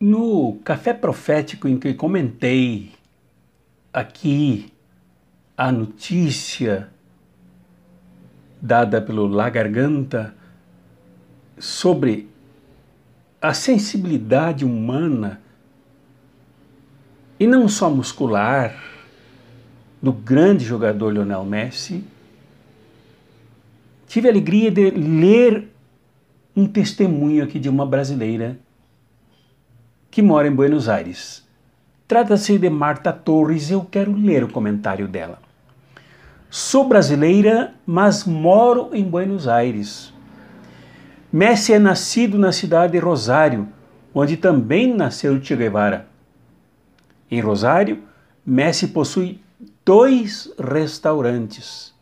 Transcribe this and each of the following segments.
No café profético em que comentei aqui a notícia dada pelo La Garganta sobre a sensibilidade humana e não só muscular do grande jogador Lionel Messi, tive a alegria de ler um testemunho aqui de uma brasileira que mora em Buenos Aires. Trata-se de Marta Torres e eu quero ler o comentário dela. Sou brasileira, mas moro em Buenos Aires. Messi é nascido na cidade de Rosário, onde também nasceu Che Guevara. Em Rosário, Messi possui dois restaurantes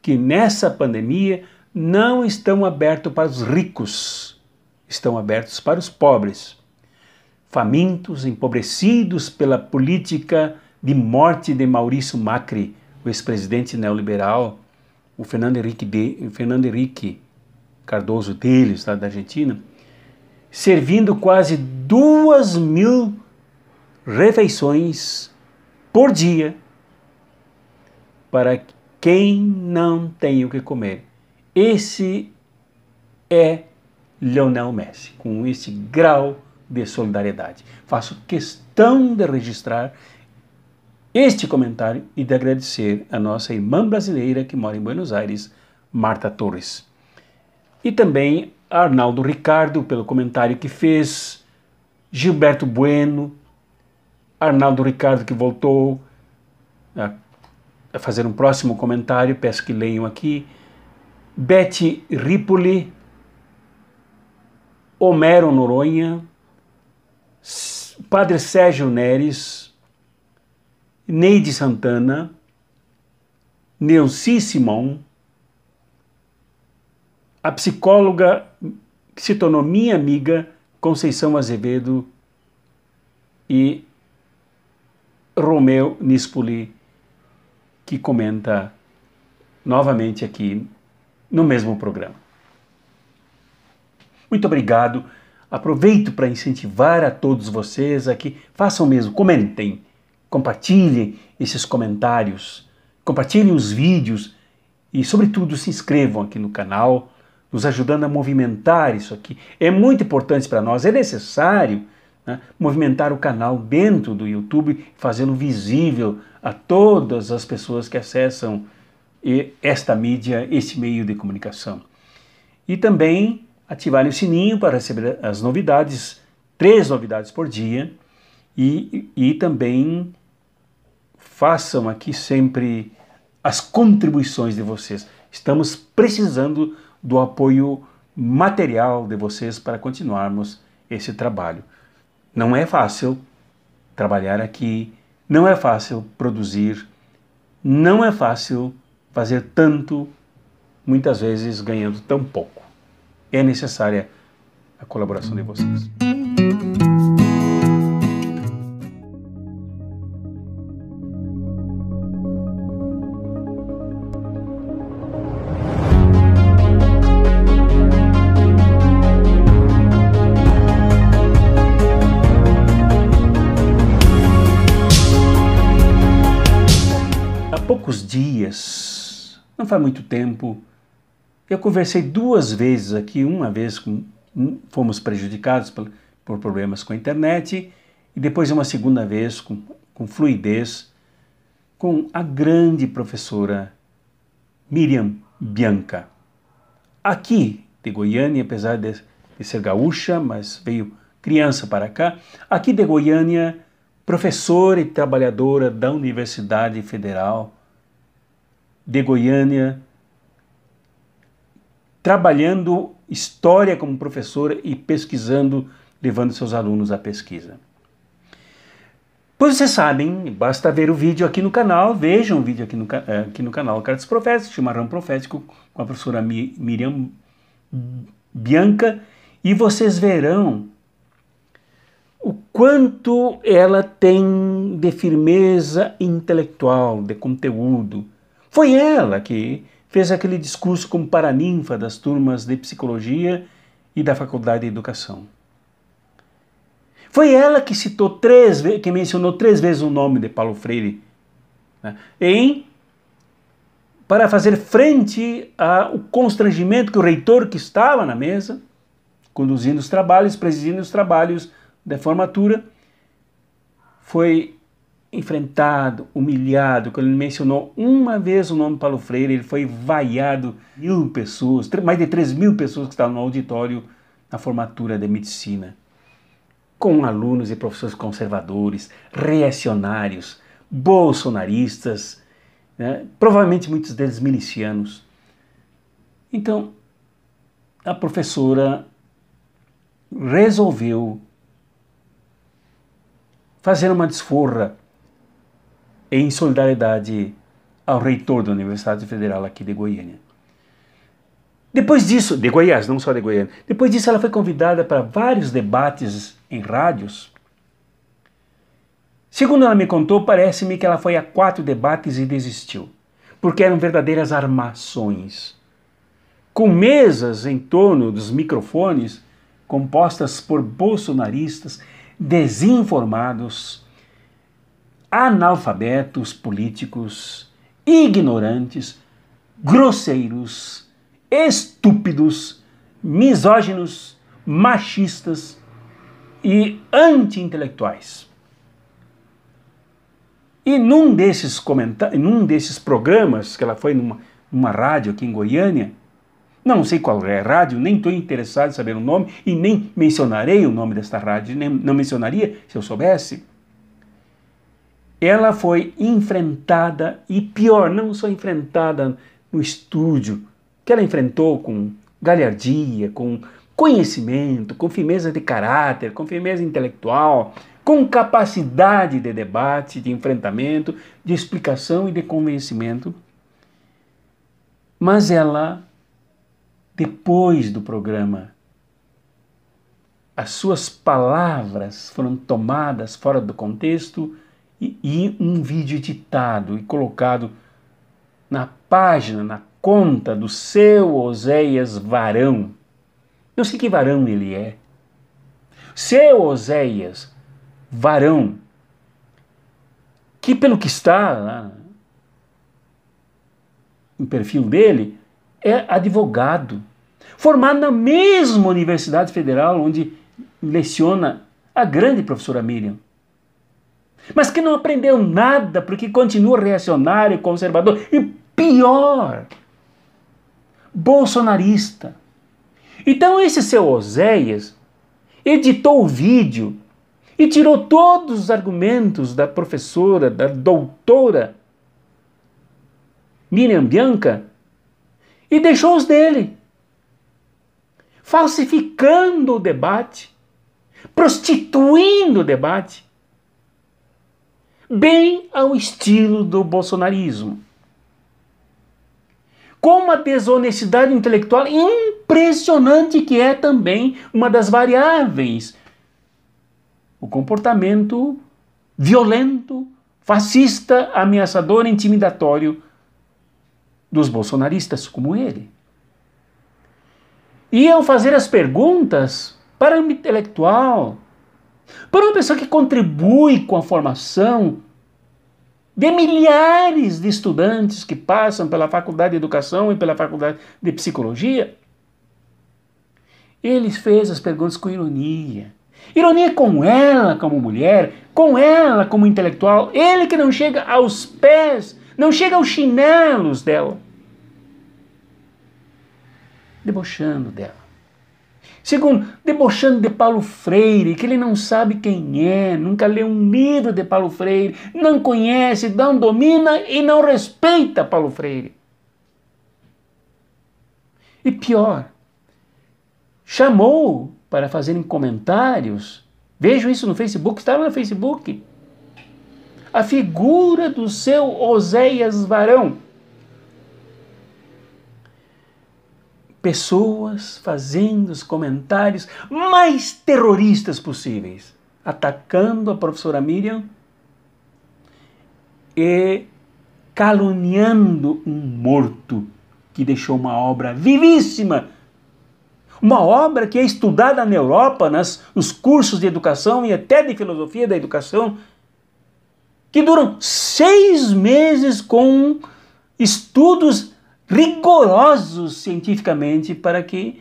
que nessa pandemia não estão abertos para os ricos, estão abertos para os pobres famintos, empobrecidos pela política de morte de Maurício Macri, o ex-presidente neoliberal, o Fernando Henrique, de, Fernando Henrique Cardoso dele, da Argentina, servindo quase duas mil refeições por dia para quem não tem o que comer. Esse é Lionel Messi, com esse grau de solidariedade. Faço questão de registrar este comentário e de agradecer a nossa irmã brasileira que mora em Buenos Aires, Marta Torres. E também a Arnaldo Ricardo pelo comentário que fez, Gilberto Bueno, Arnaldo Ricardo que voltou a, a fazer um próximo comentário, peço que leiam aqui, Bete Ripoli, Homero Noronha, Padre Sérgio Neres, Neide Santana, Neuci Simão, a psicóloga que se tornou minha amiga, Conceição Azevedo e Romeu Nispoli, que comenta novamente aqui no mesmo programa. Muito obrigado aproveito para incentivar a todos vocês aqui façam mesmo, comentem, compartilhem esses comentários, compartilhem os vídeos e, sobretudo, se inscrevam aqui no canal, nos ajudando a movimentar isso aqui. É muito importante para nós, é necessário né, movimentar o canal dentro do YouTube, fazendo visível a todas as pessoas que acessam eh, esta mídia, este meio de comunicação. E também ativarem o sininho para receber as novidades, três novidades por dia, e, e também façam aqui sempre as contribuições de vocês. Estamos precisando do apoio material de vocês para continuarmos esse trabalho. Não é fácil trabalhar aqui, não é fácil produzir, não é fácil fazer tanto, muitas vezes ganhando tão pouco é necessária a colaboração de vocês. Há poucos dias, não faz muito tempo, eu conversei duas vezes aqui, uma vez com, um, fomos prejudicados por, por, problemas com a internet e depois uma segunda vez com, com fluidez com a grande professora Miriam Bianca. Aqui de Goiânia, apesar de, de ser gaúcha, mas veio criança para cá, aqui de Goiânia, professora e trabalhadora da Universidade Federal de Goiânia, trabalhando história como professora e pesquisando, levando seus alunos à pesquisa. Pois vocês sabem, basta ver o vídeo aqui no canal, vejam o vídeo aqui no, eh, aqui no canal Cartas Proféticas, Chimarrão Profético, com a professora Miriam Bianca, e vocês verão o quanto ela tem de firmeza intelectual, de conteúdo. Foi ela que fez aquele discurso como paraninfa das turmas de psicologia e da faculdade de educação. Foi ela que citou três que mencionou três vezes o nome de Paulo Freire né, em para fazer frente ao constrangimento que o reitor que estava na mesa, conduzindo os trabalhos, presidindo os trabalhos da formatura, foi enfrentado, humilhado. Quando ele mencionou uma vez o nome Paulo Freire, ele foi vaiado mil pessoas, mais de 3 mil pessoas que estavam no auditório na formatura de medicina. Com alunos e professores conservadores, reacionários, bolsonaristas, né? provavelmente muitos deles milicianos. Então, a professora resolveu fazer uma desforra em solidariedade ao reitor da Universidade Federal aqui de Goiânia. Depois disso, de Goiás, não só de Goiânia, depois disso ela foi convidada para vários debates em rádios. Segundo ela me contou, parece-me que ela foi a quatro debates e desistiu, porque eram verdadeiras armações, com mesas em torno dos microfones compostas por bolsonaristas desinformados analfabetos políticos, ignorantes, grosseiros, estúpidos, misóginos, machistas e anti-intelectuais. E num desses, num desses programas, que ela foi numa, numa rádio aqui em Goiânia, não sei qual é a rádio, nem estou interessado em saber o nome e nem mencionarei o nome desta rádio, nem, não mencionaria se eu soubesse ela foi enfrentada e pior, não só enfrentada no estúdio, que ela enfrentou com galhardia, com conhecimento, com firmeza de caráter, com firmeza intelectual, com capacidade de debate, de enfrentamento, de explicação e de convencimento. Mas ela, depois do programa, as suas palavras foram tomadas fora do contexto e, um vídeo editado e colocado na página, na conta do seu Oséias varão. Eu sei que varão ele é. Seu Oséias, varão, que pelo que está lá no perfil dele, é advogado, formado na mesma Universidade Federal onde leciona a grande professora Miriam mas que não aprendeu nada porque continua reacionário, conservador e pior, bolsonarista. Então esse seu Oséias editou o vídeo e tirou todos os argumentos da professora, da doutora Miriam Bianca e deixou os dele, falsificando o debate, prostituindo o debate bem ao estilo do bolsonarismo. Com uma desonestidade intelectual impressionante, que é também uma das variáveis. O comportamento violento, fascista, ameaçador, intimidatório dos bolsonaristas como ele. E ao fazer as perguntas para o intelectual, para uma pessoa que contribui com a formação de milhares de estudantes que passam pela Faculdade de Educação e pela Faculdade de Psicologia, ele fez as perguntas com ironia. Ironia com ela como mulher, com ela como intelectual, ele que não chega aos pés, não chega aos chinelos dela, debochando dela. Segundo, debochando de Paulo Freire, que ele não sabe quem é, nunca leu um livro de Paulo Freire, não conhece, não domina e não respeita Paulo Freire. E pior, chamou para fazerem comentários. Vejo isso no Facebook, estava no Facebook. A figura do seu Oséias Varão pessoas fazendo os comentários mais terroristas possíveis, atacando a professora Miriam e caluniando um morto que deixou uma obra vivíssima. Uma obra que é estudada na Europa, nas, nos cursos de educação e até de filosofia da educação, que duram seis meses com estudos rigorosos cientificamente para que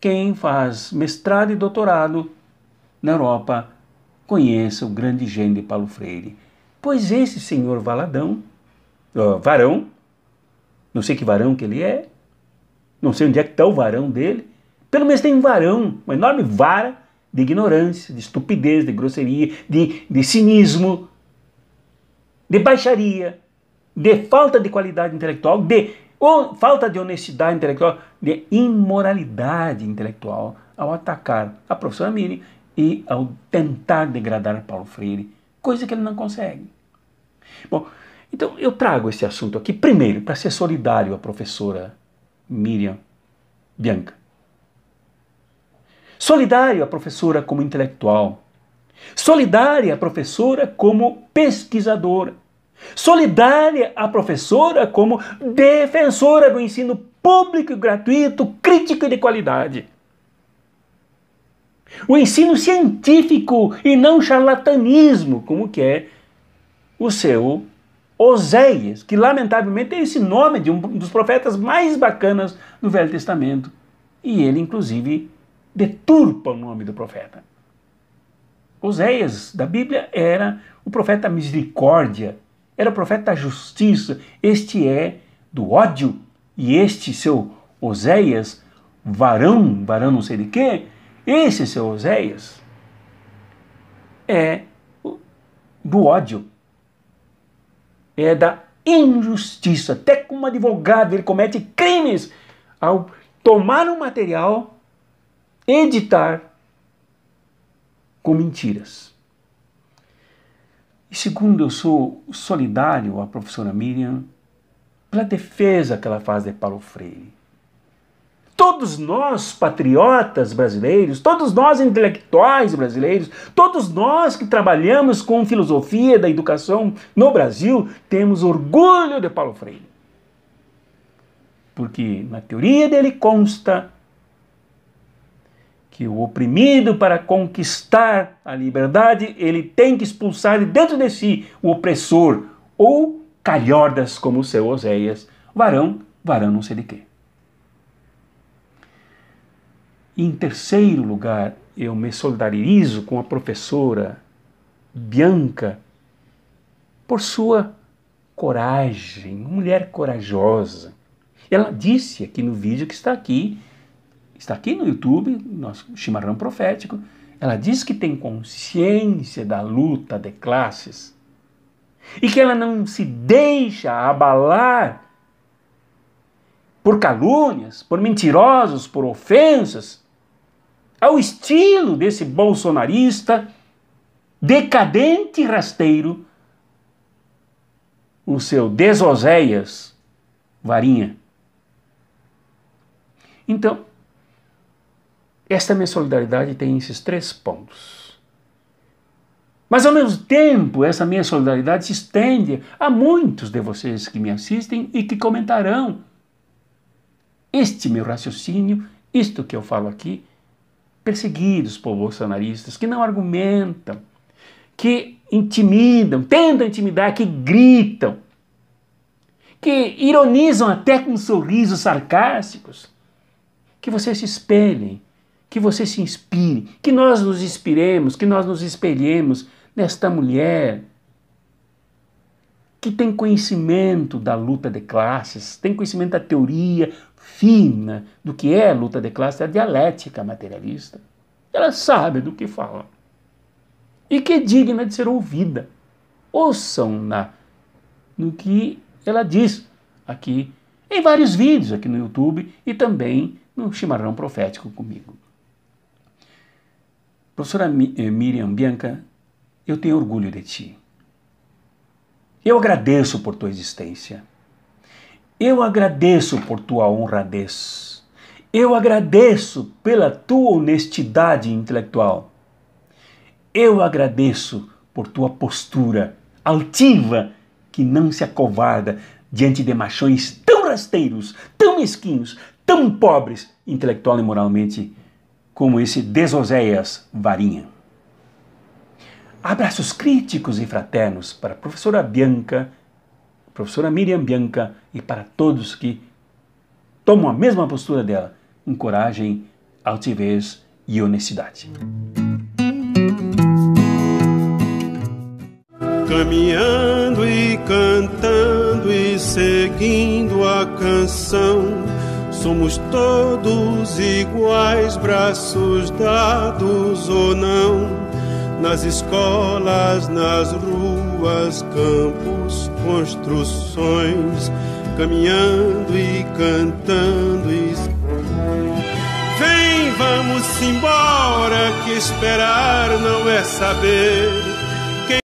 quem faz mestrado e doutorado na Europa conheça o grande gênio de Paulo Freire. Pois esse senhor Valadão, ó, varão, não sei que varão que ele é, não sei onde é que está o varão dele, pelo menos tem um varão, uma enorme vara de ignorância, de estupidez, de grosseria, de, de cinismo, de baixaria, de falta de qualidade intelectual, de ou falta de honestidade intelectual, de imoralidade intelectual ao atacar a professora Miriam e ao tentar degradar Paulo Freire, coisa que ele não consegue. Bom, então eu trago esse assunto aqui primeiro para ser solidário à professora Miriam Bianca. Solidário à professora como intelectual. Solidária à professora como pesquisadora. Solidária à professora como defensora do ensino público e gratuito, crítico e de qualidade. O ensino científico e não charlatanismo, como que é o seu Oséias, que lamentavelmente é esse nome de um dos profetas mais bacanas do Velho Testamento. E ele, inclusive, deturpa o nome do profeta. Oséias, da Bíblia, era o profeta misericórdia, era profeta da justiça, este é do ódio, e este seu Oséias, varão, varão não sei de quê, esse seu Oséias é do ódio, é da injustiça. Até como advogado, ele comete crimes ao tomar um material, editar com mentiras. E segundo, eu sou solidário à professora Miriam pela defesa que ela faz de Paulo Freire. Todos nós, patriotas brasileiros, todos nós, intelectuais brasileiros, todos nós que trabalhamos com filosofia da educação no Brasil, temos orgulho de Paulo Freire. Porque na teoria dele consta que o oprimido, para conquistar a liberdade, ele tem que expulsar de dentro de si o opressor, ou calhordas, como o seu Oséias, varão, varão não sei de quê. Em terceiro lugar, eu me solidarizo com a professora Bianca por sua coragem, mulher corajosa. Ela disse aqui no vídeo que está aqui está aqui no YouTube, nosso chimarrão profético. Ela diz que tem consciência da luta de classes e que ela não se deixa abalar por calúnias, por mentirosos, por ofensas, ao estilo desse bolsonarista decadente e rasteiro, o seu Desoséias Varinha. Então, esta minha solidariedade tem esses três pontos. Mas ao mesmo tempo, essa minha solidariedade se estende a muitos de vocês que me assistem e que comentarão este meu raciocínio, isto que eu falo aqui, perseguidos por bolsonaristas que não argumentam, que intimidam, tentam intimidar, que gritam, que ironizam até com sorrisos sarcásticos, que vocês se espelhem que você se inspire, que nós nos inspiremos, que nós nos espelhemos nesta mulher que tem conhecimento da luta de classes, tem conhecimento da teoria fina do que é a luta de classes, da é dialética materialista. Ela sabe do que fala e que é digna de ser ouvida. Ouçam-na no que ela diz aqui em vários vídeos aqui no YouTube e também no Chimarrão Profético comigo. Professora eh, Miriam Bianca, eu tenho orgulho de ti. Eu agradeço por tua existência. Eu agradeço por tua honradez. Eu agradeço pela tua honestidade intelectual. Eu agradeço por tua postura altiva que não se acovarda diante de machões tão rasteiros, tão mesquinhos, tão pobres intelectual e moralmente como esse Desoséias Varinha. Abraços críticos e fraternos para a professora Bianca, professora Miriam Bianca e para todos que tomam a mesma postura dela, com coragem, altivez e honestidade. Caminhando e cantando e seguindo a canção Somos todos iguais, braços dados ou não, nas escolas, nas ruas, campos, construções, caminhando e cantando. E... Vem, vamos embora, que esperar não é saber